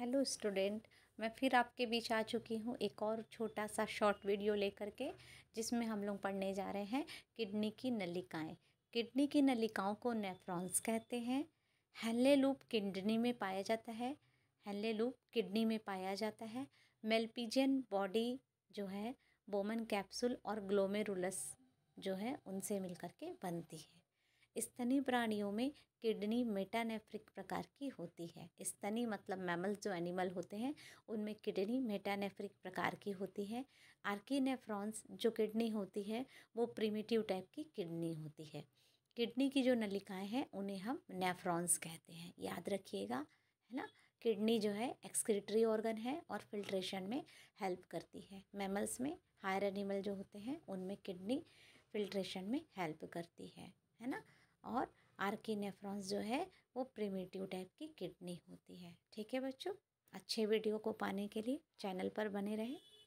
hello student मैं फिर आपके बीच आ चुकी हूँ एक और छोटा सा शॉर्ट वीडियो लेकर के जिसमें हम लोग पढ़ने जा रहे हैं किडनी की नलिकाएं किडनी की नलिकाओं को नेफ्रॉन्स कहते हैं हेले लूप किडनी में पाया जाता है हेले लूप किडनी में पाया जाता है मेलपीजन बॉडी जो है बोमन कैप्सूल और ग्लोमेरुलस जो है उनसे मिल के बनती है स्तनी प्राणियों में किडनी मेटानेफ्रिक प्रकार की होती है स्तनी मतलब मैमल्स जो एनिमल होते हैं उनमें किडनी मेटानेफ्रिक प्रकार की होती है आर्कीनेफ्रॉन्स जो किडनी होती है वो प्रीमेटिव टाइप की किडनी होती है किडनी की जो नलिकाएं हैं उन्हें हम नेफ्रॉन्स कहते हैं याद रखिएगा है ना किडनी जो है एक्सक्रिटरी ऑर्गन है और फिल्ट्रेशन में हेल्प करती है मैमल्स में हायर एनिमल जो होते हैं उनमें किडनी फिल्ट्रेशन में हेल्प करती है है ना और नेफ्रॉन्स जो है वो प्रिमेटिव टाइप की किडनी होती है ठीक है बच्चों अच्छे वीडियो को पाने के लिए चैनल पर बने रहें